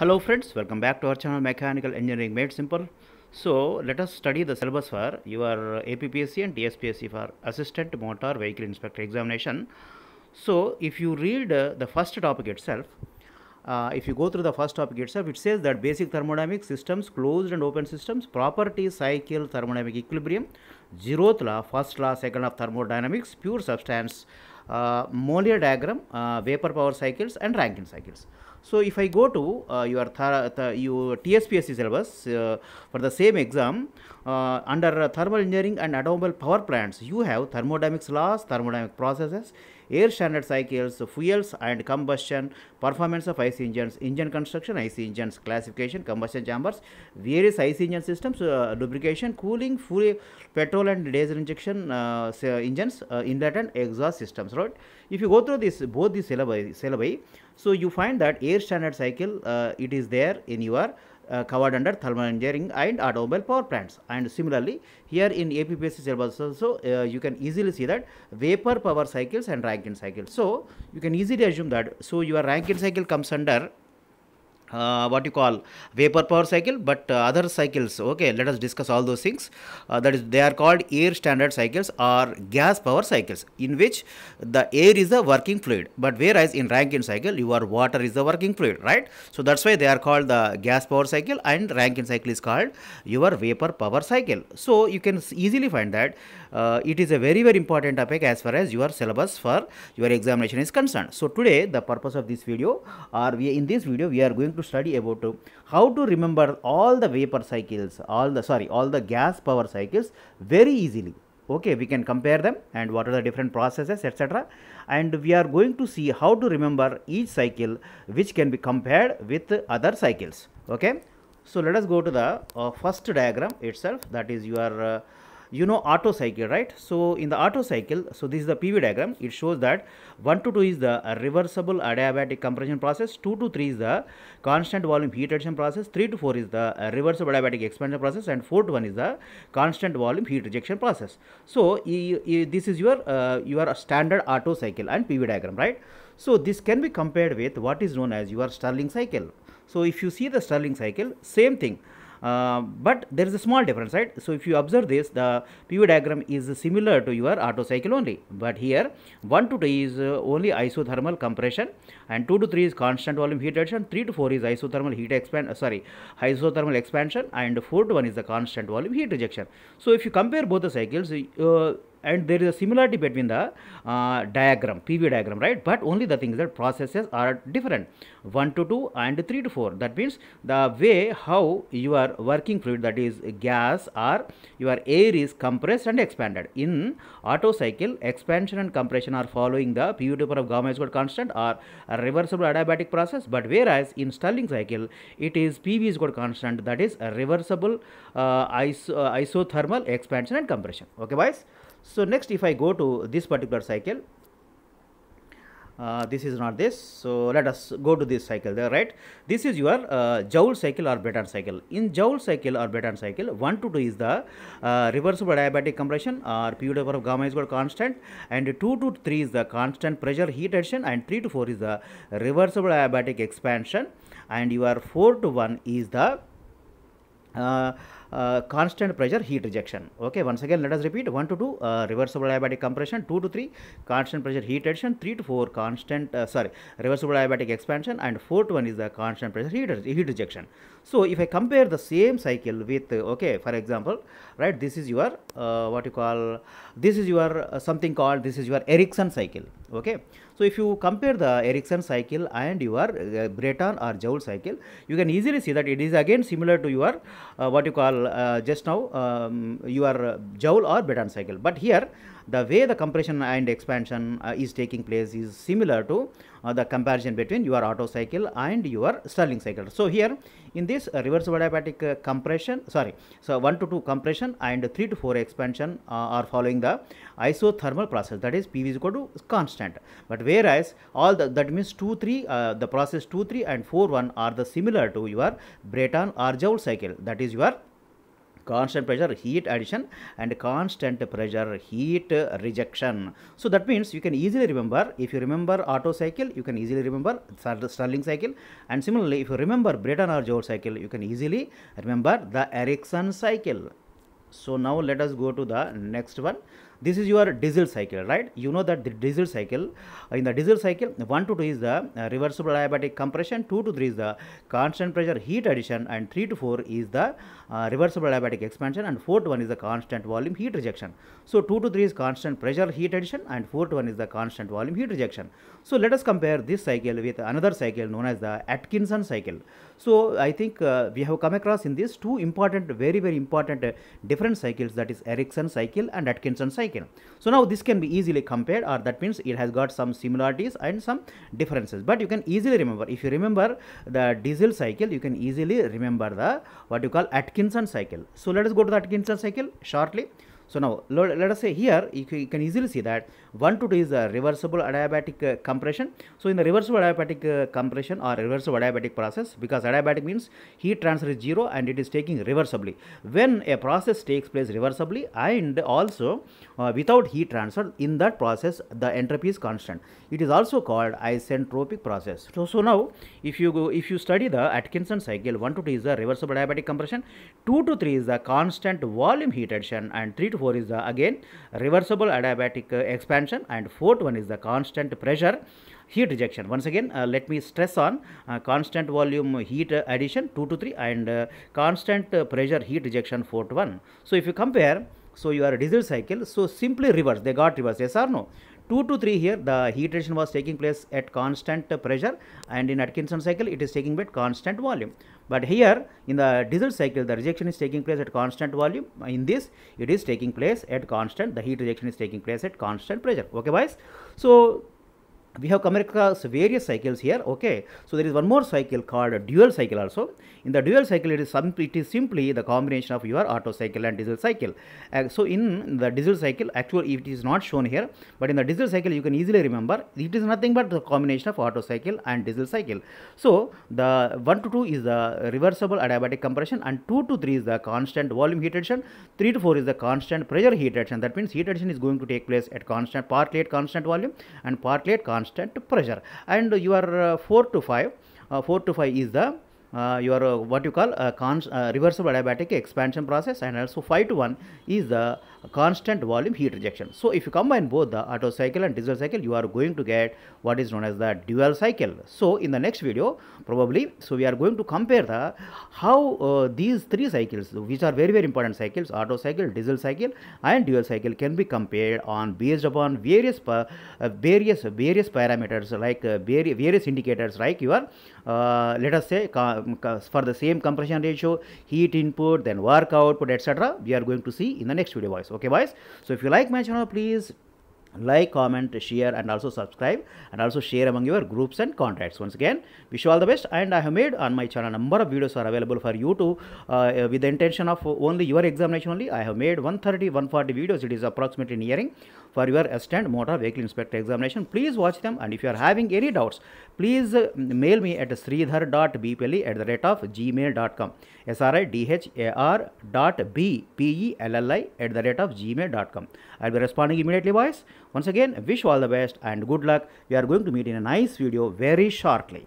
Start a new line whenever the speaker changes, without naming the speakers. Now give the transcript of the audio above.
hello friends welcome back to our channel mechanical engineering made simple so let us study the syllabus for your appsc and tspsc for assistant motor vehicle inspector examination so if you read uh, the first topic itself uh, if you go through the first topic itself it says that basic thermodynamic systems closed and open systems property cycle thermodynamic equilibrium zeroth law first law second of thermodynamics pure substance uh, Mollier diagram uh, vapor power cycles and Rankine cycles so, if I go to uh, your, th your TSPSC syllabus uh, for the same exam, uh, under thermal engineering and automobile power plants, you have thermodynamics laws, thermodynamic processes, air standard cycles, fuels and combustion, performance of IC engines, engine construction, IC engines, classification, combustion chambers, various IC engine systems, uh, lubrication, cooling, fuel, petrol and diesel injection uh, engines, uh, inlet and exhaust systems, right? If you go through this, both these syllabi, syllabi so you find that air standard cycle, uh, it is there in your uh, covered under thermal engineering and automobile power plants. And similarly, here in APPSC syllabus also, uh, you can easily see that vapor power cycles and Rankine cycle. So you can easily assume that, so your Rankine cycle comes under uh, what you call vapor power cycle but uh, other cycles okay let us discuss all those things uh, that is they are called air standard cycles or gas power cycles in which the air is the working fluid but whereas in Rankine cycle your water is the working fluid right so that's why they are called the gas power cycle and Rankine cycle is called your vapor power cycle so you can easily find that uh, it is a very very important topic as far as your syllabus for your examination is concerned so today the purpose of this video or we in this video we are going to study about how to remember all the vapor cycles, all the, sorry, all the gas power cycles very easily okay we can compare them and what are the different processes etc and we are going to see how to remember each cycle which can be compared with other cycles okay so let us go to the uh, first diagram itself that is your uh, you know auto cycle right so in the auto cycle so this is the pv diagram it shows that 1 to 2 is the reversible adiabatic compression process 2 to 3 is the constant volume heat addition process 3 to 4 is the reversible adiabatic expansion process and 4 to 1 is the constant volume heat rejection process so this is your uh, your standard auto cycle and pv diagram right so this can be compared with what is known as your Stirling cycle so if you see the Stirling cycle same thing uh, but there is a small difference right so if you observe this the PV diagram is similar to your auto cycle only but here 1 to 2 is uh, only isothermal compression and 2 to 3 is constant volume heat addition 3 to 4 is isothermal heat expand uh, sorry isothermal expansion and 4 to 1 is the constant volume heat rejection so if you compare both the cycles uh, and there is a similarity between the uh, diagram PV diagram right but only the thing is that processes are different 1 to 2 and 3 to 4 that means the way how you are working fluid that is gas or your air is compressed and expanded in auto cycle expansion and compression are following the PV to power of gamma is equal constant or reversible adiabatic process but whereas in Stirling cycle it is PV is equal constant that is reversible uh, iso uh, isothermal expansion and compression okay boys so, next if I go to this particular cycle, uh, this is not this. So, let us go to this cycle there, right. This is your uh, Joule cycle or Breton cycle. In Joule cycle or Breton cycle, 1 to 2 is the uh, reversible adiabatic compression or P over of gamma is equal constant and 2 to 3 is the constant pressure heat addition and 3 to 4 is the reversible adiabatic expansion and your 4 to 1 is the uh, uh, constant pressure heat rejection. Okay, once again let us repeat 1 to 2 uh, reversible adiabatic compression, 2 to 3 constant pressure heat addition, 3 to 4 constant uh, sorry reversible adiabatic expansion and 4 to 1 is the constant pressure heat, heat rejection. So, if I compare the same cycle with, uh, okay, for example, right, this is your, uh, what you call, this is your uh, something called, this is your Erickson cycle, okay. So, if you compare the Erickson cycle and your uh, Breton or Joule cycle, you can easily see that it is again similar to your, uh, what you call uh, just now, um, your Joule or Breton cycle. But here, the way the compression and expansion uh, is taking place is similar to uh, the comparison between your Otto cycle and your Stirling cycle. So, here in this is reverse adiabatic uh, compression, sorry, so 1 to 2 compression and 3 to 4 expansion uh, are following the isothermal process that is PV is equal to constant. But whereas all the, that means 2, 3, uh, the process 2, 3 and 4, 1 are the similar to your Breton or Joule cycle that is your constant pressure heat addition and constant pressure heat rejection so that means you can easily remember if you remember Otto cycle you can easily remember Stirling cycle and similarly if you remember Brayton or Joule cycle you can easily remember the Erickson cycle so now let us go to the next one this is your diesel cycle right you know that the diesel cycle uh, in the diesel cycle 1 to 2 is the uh, reversible adiabatic compression 2 to 3 is the constant pressure heat addition and 3 to 4 is the uh, reversible adiabatic expansion and 4 to 1 is the constant volume heat rejection so 2 to 3 is constant pressure heat addition and 4 to 1 is the constant volume heat rejection so let us compare this cycle with another cycle known as the Atkinson cycle. So I think uh, we have come across in this two important, very very important uh, different cycles that is Erickson cycle and Atkinson cycle. So now this can be easily compared or that means it has got some similarities and some differences. But you can easily remember, if you remember the diesel cycle, you can easily remember the what you call Atkinson cycle. So let us go to the Atkinson cycle shortly. So now let us say here you can easily see that one to two is a reversible adiabatic uh, compression. So in the reversible adiabatic uh, compression or reversible adiabatic process, because adiabatic means heat transfer is zero and it is taking reversibly. When a process takes place reversibly and also uh, without heat transfer, in that process the entropy is constant. It is also called isentropic process. So, so now if you go, if you study the Atkinson cycle, 1 to 2 is a reversible adiabatic compression, 2 to 3 is the constant volume heat addition and 3 to 4 is the again reversible adiabatic uh, expansion expansion and fourth one is the constant pressure heat rejection. Once again, uh, let me stress on uh, constant volume heat addition 2 to 3 and uh, constant uh, pressure heat rejection 4 to 1. So, if you compare, so your diesel cycle, so simply reverse, they got reversed, yes or no? 2 to 3 here the heat retention was taking place at constant pressure and in Atkinson cycle it is taking at constant volume. But here in the diesel cycle the rejection is taking place at constant volume in this it is taking place at constant the heat rejection is taking place at constant pressure okay boys. So we have come across various cycles here okay so there is one more cycle called dual cycle also in the dual cycle it is some it is simply the combination of your auto cycle and diesel cycle uh, so in the diesel cycle actually it is not shown here but in the diesel cycle you can easily remember it is nothing but the combination of auto cycle and diesel cycle so the 1 to 2 is the reversible adiabatic compression and 2 to 3 is the constant volume heat addition 3 to 4 is the constant pressure heat addition that means heat addition is going to take place at constant partly at constant volume and partly at constant constant pressure and your uh, 4 to 5 uh, 4 to 5 is the uh, your uh, what you call uh, uh, reversible adiabatic expansion process and also 5 to 1 is the constant volume heat rejection. So if you combine both the Otto cycle and diesel cycle, you are going to get what is known as the dual cycle. So in the next video, probably, so we are going to compare the how uh, these three cycles, which are very, very important cycles, Otto cycle, diesel cycle and dual cycle can be compared on based upon various, uh, various, various parameters like uh, various indicators like your, uh, let us say, for the same compression ratio, heat input, then work output, etc. We are going to see in the next video, boys. Okay? okay boys so if you like my channel please like comment share and also subscribe and also share among your groups and contacts once again wish you all the best and i have made on my channel number of videos are available for you to uh, with the intention of only your examination only i have made 130 140 videos it is approximately nearing for your stand motor vehicle inspector examination please watch them and if you are having any doubts please uh, mail me at sridhar.bpelli at the rate of gmail.com sridhar dot at the rate of gmail.com i'll be responding immediately boys once again, wish you all the best and good luck. We are going to meet in a nice video very shortly.